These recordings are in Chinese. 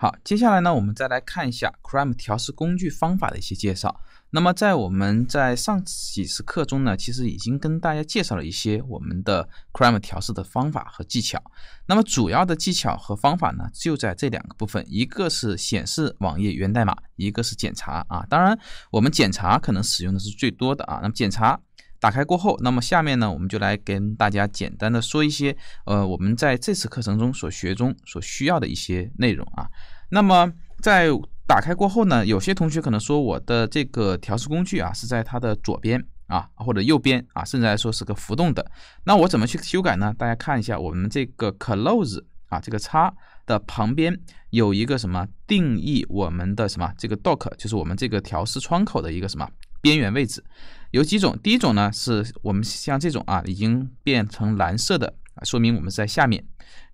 好，接下来呢，我们再来看一下 Chrome 调试工具方法的一些介绍。那么，在我们在上几次课中呢，其实已经跟大家介绍了一些我们的 Chrome 调试的方法和技巧。那么，主要的技巧和方法呢，就在这两个部分，一个是显示网页源代码，一个是检查啊。当然，我们检查可能使用的是最多的啊。那么，检查。打开过后，那么下面呢，我们就来跟大家简单的说一些，呃，我们在这次课程中所学中所需要的一些内容啊。那么在打开过后呢，有些同学可能说，我的这个调试工具啊是在它的左边啊，或者右边啊，甚至来说是个浮动的，那我怎么去修改呢？大家看一下，我们这个 close 啊，这个叉的旁边有一个什么定义我们的什么这个 dock，就是我们这个调试窗口的一个什么边缘位置。有几种，第一种呢是我们像这种啊，已经变成蓝色的啊，说明我们在下面。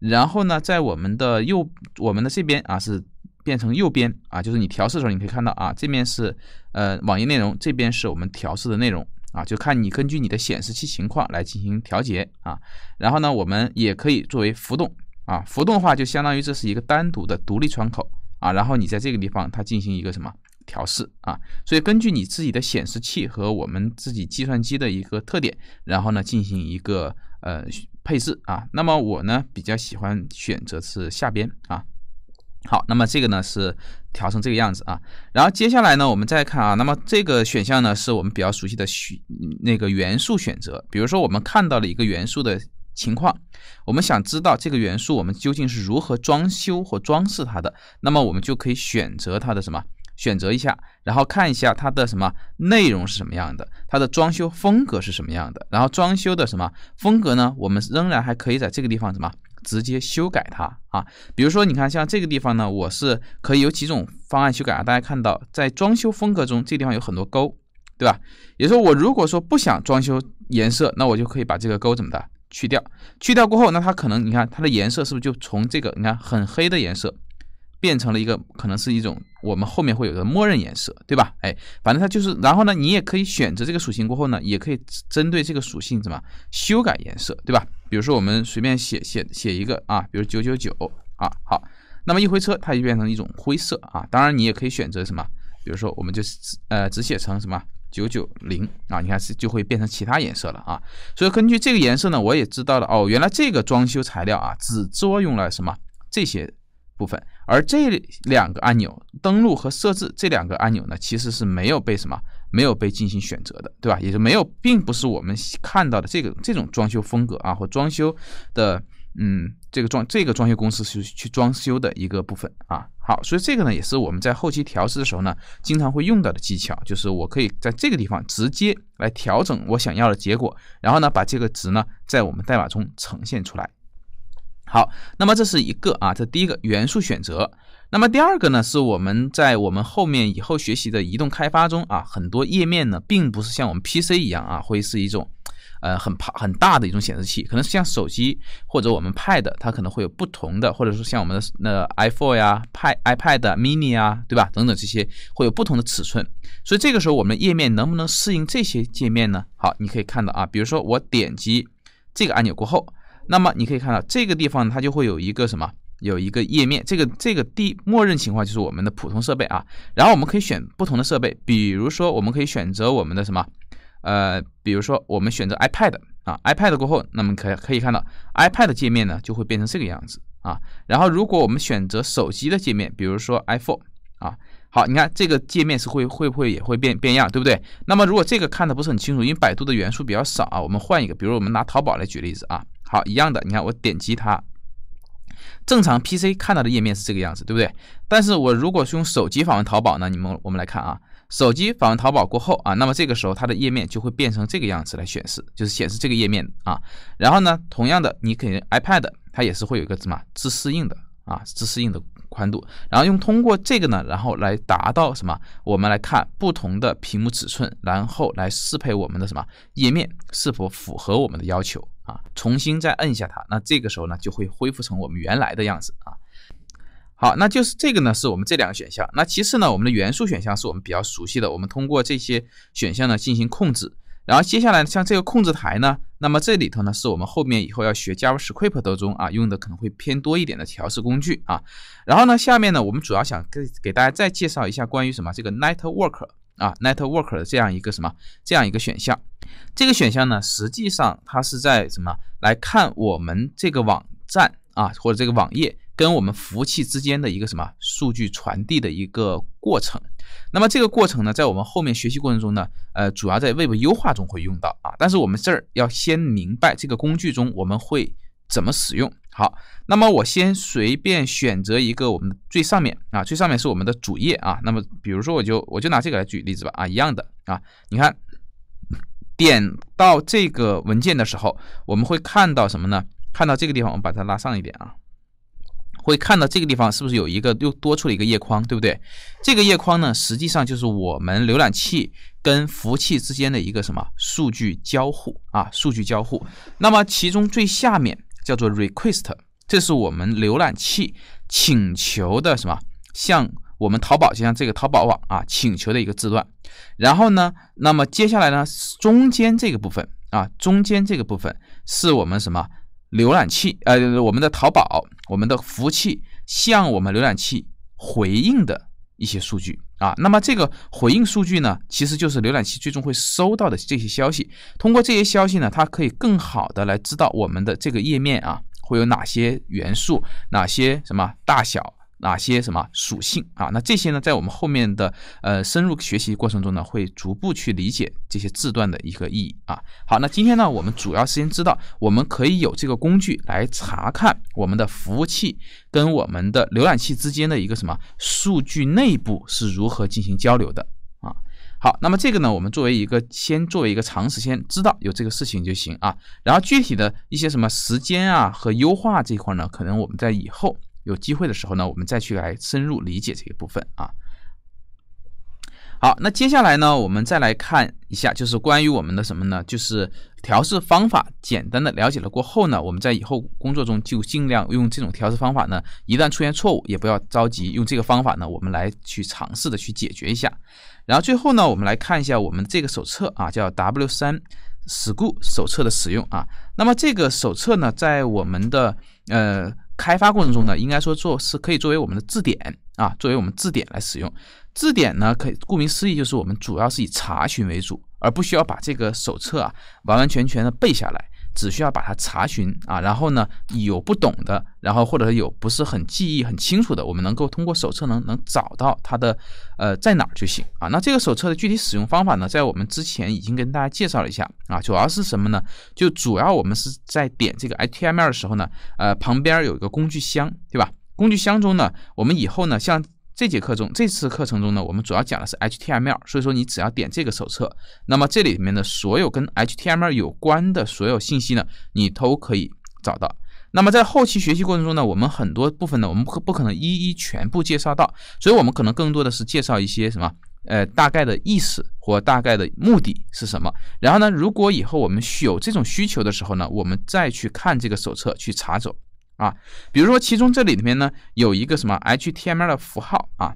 然后呢，在我们的右我们的这边啊是变成右边啊，就是你调试的时候你可以看到啊，这面是呃网页内容，这边是我们调试的内容啊，就看你根据你的显示器情况来进行调节啊。然后呢，我们也可以作为浮动啊，浮动的话就相当于这是一个单独的独立窗口啊。然后你在这个地方它进行一个什么？调试啊，所以根据你自己的显示器和我们自己计算机的一个特点，然后呢进行一个呃配置啊。那么我呢比较喜欢选择是下边啊。好，那么这个呢是调成这个样子啊。然后接下来呢我们再看啊，那么这个选项呢是我们比较熟悉的选那个元素选择。比如说我们看到了一个元素的情况，我们想知道这个元素我们究竟是如何装修或装饰它的，那么我们就可以选择它的什么？选择一下，然后看一下它的什么内容是什么样的，它的装修风格是什么样的，然后装修的什么风格呢？我们仍然还可以在这个地方什么直接修改它啊。比如说，你看像这个地方呢，我是可以有几种方案修改啊。大家看到在装修风格中，这地方有很多勾，对吧？也就是说，我如果说不想装修颜色，那我就可以把这个勾怎么的去掉。去掉过后，那它可能你看它的颜色是不是就从这个你看很黑的颜色。变成了一个可能是一种我们后面会有的默认颜色，对吧？哎，反正它就是。然后呢，你也可以选择这个属性过后呢，也可以针对这个属性什么修改颜色，对吧？比如说我们随便写写写一个啊，比如九九九啊，好，那么一回车它就变成一种灰色啊。当然你也可以选择什么，比如说我们就呃只写成什么九九零啊，你看是就会变成其他颜色了啊。所以根据这个颜色呢，我也知道了哦，原来这个装修材料啊只作用了什么这些。部分，而这两个按钮，登录和设置这两个按钮呢，其实是没有被什么，没有被进行选择的，对吧？也就没有，并不是我们看到的这个这种装修风格啊，或装修的，嗯，这个装这个装修公司去去装修的一个部分啊。好，所以这个呢，也是我们在后期调试的时候呢，经常会用到的技巧，就是我可以在这个地方直接来调整我想要的结果，然后呢，把这个值呢，在我们代码中呈现出来。好，那么这是一个啊，这第一个元素选择。那么第二个呢，是我们在我们后面以后学习的移动开发中啊，很多页面呢，并不是像我们 PC 一样啊，会是一种呃很怕很大的一种显示器，可能是像手机或者我们 Pad，它可能会有不同的，或者说像我们的那 iPhone 呀、d iPad、Mini 啊，对吧？等等这些会有不同的尺寸。所以这个时候，我们的页面能不能适应这些界面呢？好，你可以看到啊，比如说我点击这个按钮过后。那么你可以看到这个地方呢，它就会有一个什么，有一个页面。这个这个第默认情况就是我们的普通设备啊。然后我们可以选不同的设备，比如说我们可以选择我们的什么，呃，比如说我们选择 iPad 啊，iPad 过后，那么可可以看到 iPad 界面呢就会变成这个样子啊。然后如果我们选择手机的界面，比如说 iPhone 啊，好，你看这个界面是会会不会也会变变样，对不对？那么如果这个看的不是很清楚，因为百度的元素比较少啊，我们换一个，比如我们拿淘宝来举例子啊。好，一样的，你看我点击它，正常 PC 看到的页面是这个样子，对不对？但是我如果是用手机访问淘宝呢？你们我们来看啊，手机访问淘宝过后啊，那么这个时候它的页面就会变成这个样子来显示，就是显示这个页面啊。然后呢，同样的，你可能 iPad 它也是会有一个什么自适应的啊，自适应的宽度。然后用通过这个呢，然后来达到什么？我们来看不同的屏幕尺寸，然后来适配我们的什么页面是否符合我们的要求。啊，重新再摁一下它，那这个时候呢就会恢复成我们原来的样子啊。好，那就是这个呢，是我们这两个选项。那其次呢，我们的元素选项是我们比较熟悉的，我们通过这些选项呢进行控制。然后接下来像这个控制台呢，那么这里头呢是我们后面以后要学 j a v a script 中啊用的可能会偏多一点的调试工具啊。然后呢，下面呢我们主要想给给大家再介绍一下关于什么这个 network。啊，network 的这样一个什么这样一个选项，这个选项呢，实际上它是在什么来看我们这个网站啊，或者这个网页跟我们服务器之间的一个什么数据传递的一个过程。那么这个过程呢，在我们后面学习过程中呢，呃，主要在 web 优化中会用到啊。但是我们这儿要先明白这个工具中我们会。怎么使用？好，那么我先随便选择一个，我们最上面啊，最上面是我们的主页啊。那么，比如说我就我就拿这个来举例子吧啊，一样的啊。你看，点到这个文件的时候，我们会看到什么呢？看到这个地方，我们把它拉上一点啊，会看到这个地方是不是有一个又多出了一个页框，对不对？这个页框呢，实际上就是我们浏览器跟服务器之间的一个什么数据交互啊，数据交互。那么其中最下面。叫做 request，这是我们浏览器请求的什么？向我们淘宝，就像这个淘宝网啊，请求的一个字段。然后呢，那么接下来呢，中间这个部分啊，中间这个部分是我们什么浏览器？呃，我们的淘宝，我们的服务器向我们浏览器回应的。一些数据啊，那么这个回应数据呢，其实就是浏览器最终会收到的这些消息。通过这些消息呢，它可以更好的来知道我们的这个页面啊会有哪些元素，哪些什么大小。哪些什么属性啊？那这些呢，在我们后面的呃深入学习过程中呢，会逐步去理解这些字段的一个意义啊。好，那今天呢，我们主要先知道，我们可以有这个工具来查看我们的服务器跟我们的浏览器之间的一个什么数据内部是如何进行交流的啊。好，那么这个呢，我们作为一个先作为一个常识，先知道有这个事情就行啊。然后具体的一些什么时间啊和优化这块呢，可能我们在以后。有机会的时候呢，我们再去来深入理解这一部分啊。好，那接下来呢，我们再来看一下，就是关于我们的什么呢？就是调试方法，简单的了解了过后呢，我们在以后工作中就尽量用这种调试方法呢。一旦出现错误，也不要着急，用这个方法呢，我们来去尝试的去解决一下。然后最后呢，我们来看一下我们这个手册啊，叫 W 三 school 手册的使用啊。那么这个手册呢，在我们的呃。开发过程中呢，应该说做是可以作为我们的字典啊，作为我们字典来使用。字典呢，可以顾名思义就是我们主要是以查询为主，而不需要把这个手册啊完完全全的背下来。只需要把它查询啊，然后呢有不懂的，然后或者有不是很记忆很清楚的，我们能够通过手册能能找到它的呃在哪就行啊。那这个手册的具体使用方法呢，在我们之前已经跟大家介绍了一下啊。主要是什么呢？就主要我们是在点这个 h t m 二的时候呢，呃旁边有一个工具箱，对吧？工具箱中呢，我们以后呢像。这节课中，这次课程中呢，我们主要讲的是 HTML，所以说你只要点这个手册，那么这里面的所有跟 HTML 有关的所有信息呢，你都可以找到。那么在后期学习过程中呢，我们很多部分呢，我们不不可能一一全部介绍到，所以我们可能更多的是介绍一些什么，呃，大概的意思或大概的目的是什么。然后呢，如果以后我们有这种需求的时候呢，我们再去看这个手册去查找。啊，比如说，其中这里面呢有一个什么 HTML 的符号啊，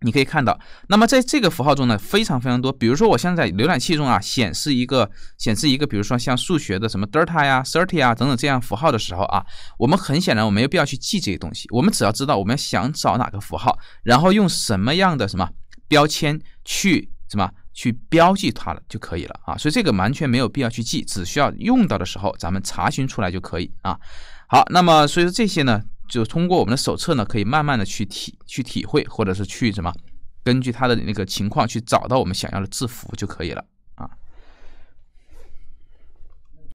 你可以看到。那么在这个符号中呢，非常非常多。比如说，我现在浏览器中啊，显示一个显示一个，比如说像数学的什么 delta 呀、thirty 啊等等这样符号的时候啊，我们很显然我没有必要去记这些东西，我们只要知道我们想找哪个符号，然后用什么样的什么标签去什么去标记它了就可以了啊。所以这个完全没有必要去记，只需要用到的时候咱们查询出来就可以啊。好，那么所以说这些呢，就通过我们的手册呢，可以慢慢的去体去体会，或者是去什么，根据他的那个情况去找到我们想要的字符就可以了。